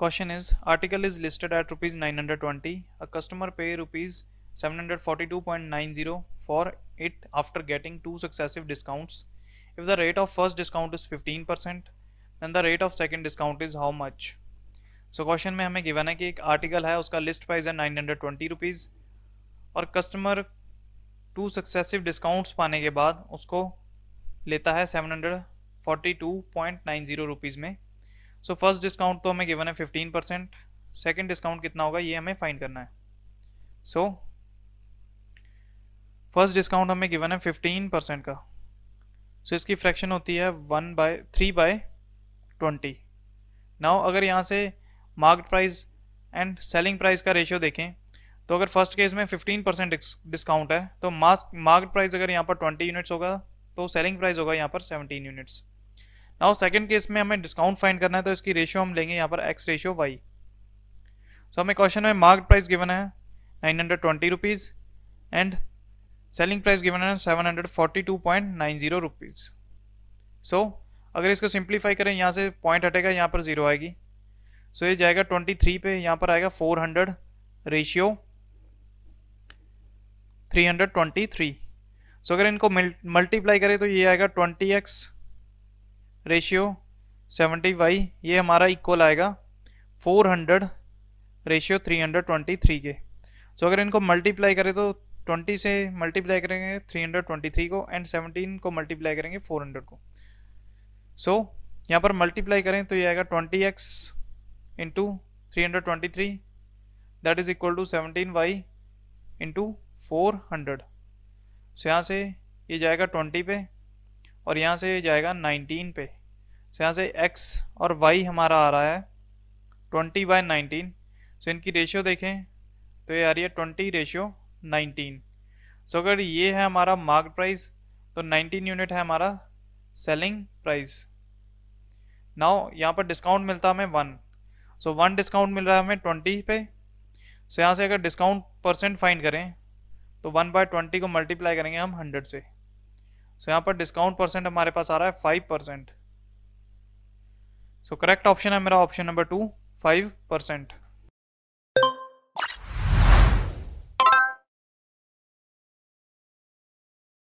question is article is listed at rupees nine hundred twenty a customer pay rupees seven hundred forty two point nine zero for it after getting two successive discounts if the rate of first discount is fifteen percent then the rate of second discount is how much so question में हमें given है कि एक article है उसका list price है nine hundred twenty rupees और customer two successive discounts पाने के बाद उसको लेता है seven hundred forty two point nine zero rupees में सो फर्स्ट डिस्काउंट तो हमें गिवन है फिफ्टीन परसेंट सेकेंड डिस्काउंट कितना होगा ये हमें फाइंड करना है सो फर्स्ट डिस्काउंट हमें गिवन है फिफ्टीन परसेंट का सो so, इसकी फ्रैक्शन होती है one by three by twenty now अगर यहाँ से market price and selling price का रेशियो देखें तो अगर फर्स्ट केस में फिफ्टीन परसेंट डिस्काउंट है तो मास्क मार्केट प्राइस अगर यहाँ पर ट्वेंटी यूनिट्स होगा तो सेलिंग प्राइस होगा यहाँ पर seventeen units now second case में हमें डिस्काउंट फाइंड करना है तो इसकी रेशियो हम लेंगे यहाँ पर एक्स रेशियो वाई सो हमें क्वेश्चन में मार्क प्राइस गिवन है nine hundred twenty rupees and selling price given है seven hundred forty two point nine zero rupees so अगर इसको सिंप्लीफाई करें यहाँ से पॉइंट हटेगा यहाँ पर जीरो आएगी सो so, ये जाएगा ट्वेंटी थ्री पे यहाँ पर आएगा four hundred ratio three hundred twenty three so अगर इनको मल्टीप्लाई करें तो ये आएगा twenty x ratio seventy y ये हमारा इक्वल आएगा four hundred ratio three hundred twenty three के सो अगर इनको मल्टीप्लाई करें तो ट्वेंटी से मल्टीप्लाई करेंगे थ्री हंड्रेड ट्वेंटी थ्री को एंड सेवनटीन को मल्टीप्लाई करेंगे फोर हंड्रेड को सो so, यहाँ पर मल्टीप्लाई करें तो ये आएगा twenty x into three hundred twenty three that is equal to seventeen y into four hundred so यहाँ से ये जाएगा ट्वेंटी पे और यहाँ से जाएगा 19 पे सो यहाँ से x और y हमारा आ रहा है 20 बाय नाइनटीन सो इनकी रेशियो देखें तो ये आ रही है 20 रेशियो 19 सो so, अगर ये है हमारा मार्क प्राइस तो 19 यूनिट है हमारा सेलिंग प्राइस नाउ यहाँ पर डिस्काउंट मिलता हमें वन सो वन डिस्काउंट मिल रहा है हमें ट्वेंटी पे सो so, यहाँ से अगर डिस्काउंट परसेंट फाइंड करें तो वन बाय ट्वेंटी को मल्टीप्लाई करेंगे हम हंड्रेड से सो यहाँ पर डिस्काउंट परसेंट हमारे पास आ रहा है five percent so correct option है मेरा option number two five percent